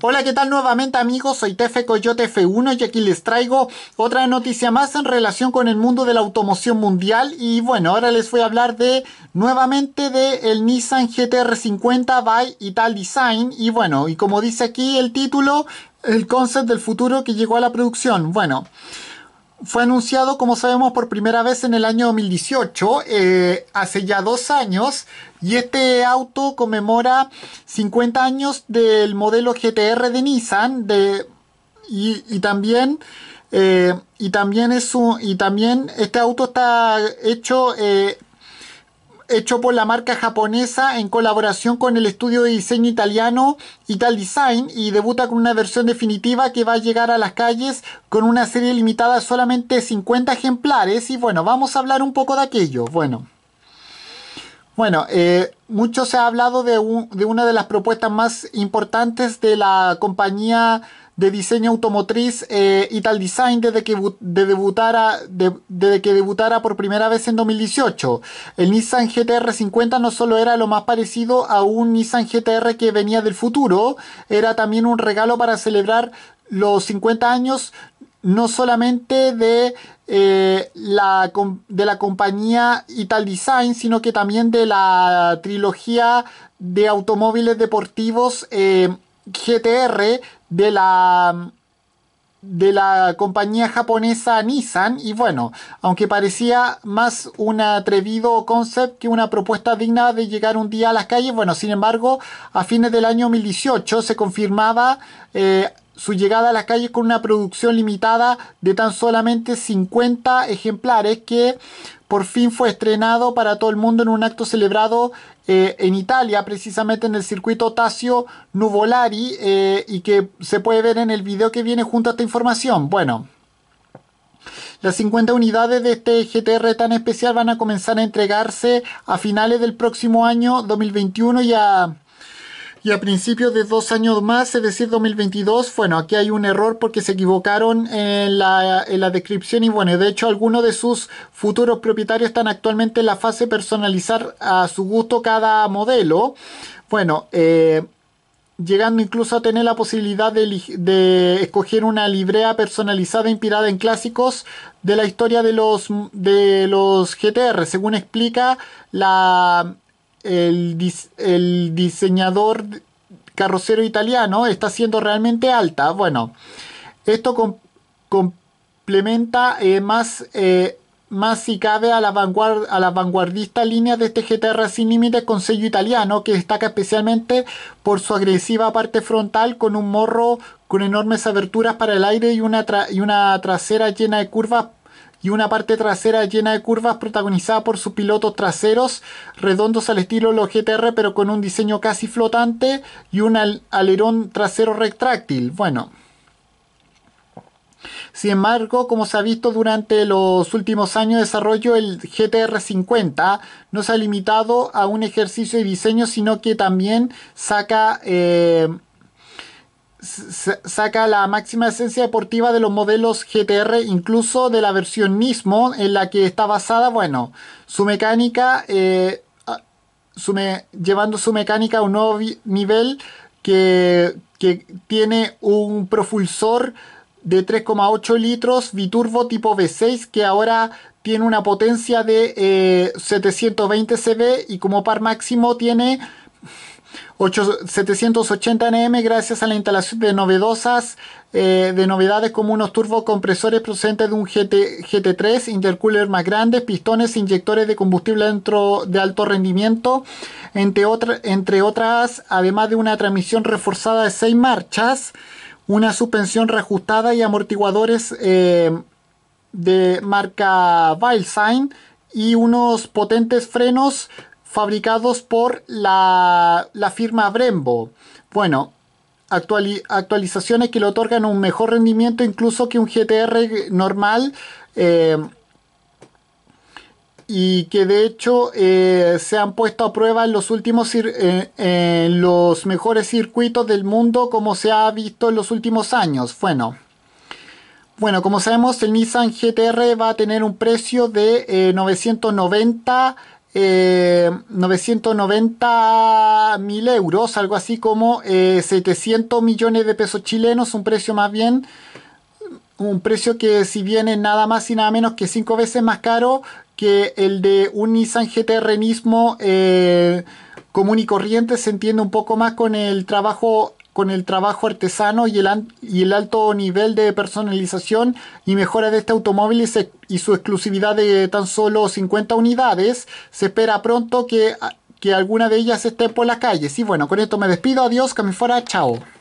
Hola, ¿qué tal nuevamente amigos? Soy Tefe Coyote F1 y aquí les traigo otra noticia más en relación con el mundo de la automoción mundial y bueno, ahora les voy a hablar de nuevamente de el Nissan GTR 50 by Ital Design y bueno, y como dice aquí el título, el concept del futuro que llegó a la producción. Bueno, fue anunciado, como sabemos, por primera vez en el año 2018, eh, hace ya dos años, y este auto conmemora 50 años del modelo GTR de Nissan, de, y, también... Eh, y también es un, y también este auto está hecho eh, hecho por la marca japonesa en colaboración con el estudio de diseño italiano Ital Design y debuta con una versión definitiva que va a llegar a las calles con una serie limitada a solamente 50 ejemplares y bueno, vamos a hablar un poco de aquello. Bueno, bueno, eh, mucho se ha hablado de, de, una de las propuestas más importantes de la compañía de diseño automotriz Ital eh, Design desde que, debutara, desde que debutara por primera vez en 2018. El Nissan GTR50 no solo era lo más parecido a un Nissan GTR que venía del futuro, era también un regalo para celebrar los 50 años no solamente de, eh, la, de la compañía Ital Design, sino que también de la trilogía de automóviles deportivos. Eh, GTR de la de la compañía japonesa Nissan y bueno, aunque parecía más un atrevido concept que una propuesta digna de llegar un día a las calles, bueno, sin embargo, a fines del año 2018 se confirmaba eh, su llegada a las calles con una producción limitada de tan solamente 50 ejemplares que por fin fue estrenado para todo el mundo en un acto celebrado eh, en Italia, precisamente en el circuito Tasio Nuvolari, eh, y que se puede ver en el video que viene junto a esta información. Bueno. Las 50 unidades de este GTR tan especial van a comenzar a entregarse a finales del próximo año 2021 y a y a principios de dos años más, es decir, 2022, bueno, aquí hay un error porque se equivocaron en la, descripción y bueno, de hecho algunos de sus futuros propietarios están actualmente en la fase de personalizar a su gusto cada modelo. Bueno, eh, llegando incluso a tener la posibilidad de, de, escoger una librea personalizada inspirada en clásicos de la historia de los, de los GTR, según explica la el, el diseñador carrocero italiano está siendo realmente alta. Bueno, esto complementa eh, más, eh, más si cabe a la, vanguard, a vanguardista línea de este GTR sin límites con sello italiano que destaca especialmente por su agresiva parte frontal con un morro con enormes aberturas para el aire y una, y una trasera llena de curvas y una parte trasera llena de curvas protagonizada por sus pilotos traseros redondos al estilo los GTR pero con un diseño casi flotante y un alerón trasero retráctil. Bueno. Sin embargo, como se ha visto durante los últimos años de desarrollo, el GTR50 no se ha limitado a un ejercicio de diseño, sino que también saca eh, saca la máxima esencia deportiva de los modelos GTR, incluso de la versión Nismo, en la que está basada, bueno, su mecánica, eh, su me llevando su mecánica a un nuevo nivel que, que tiene un propulsor de 3,8 litros biturbo tipo V6 que ahora tiene una potencia de 720 eh, CV y como par máximo tiene 780 NM gracias a la instalación de novedosas eh, de novedades como unos turbocompresores procedentes de un GT, 3 intercooler más grandes, pistones, inyectores de combustible dentro de alto rendimiento, entre, entre otras, además de una transmisión reforzada de 6 marchas, una suspensión reajustada y amortiguadores eh, de marca Bilsign y unos potentes frenos fabricados por la, firma Brembo. Bueno, actualizaciones que le otorgan un mejor rendimiento incluso que un GTR normal. Eh, y que de hecho eh, se han puesto a prueba en los últimos los mejores circuitos del mundo como se ha visto en los últimos años. Bueno, bueno, como sabemos el Nissan GTR va a tener un precio de 990 eh, eh, 990 mil euros, algo así como 700 eh, millones de pesos chilenos, un precio más bien, un precio que si bien es nada más y nada menos que 5 veces más caro que el de un Nissan GTR mismo eh, común y corriente, se entiende un poco más con el trabajo con el trabajo artesano y el, y el alto nivel de personalización y mejora de este automóvil y, su exclusividad de tan solo 50 unidades, se espera pronto que, alguna de ellas esté por la calle. Y bueno, con esto me despido, adiós, que me fuera, chao.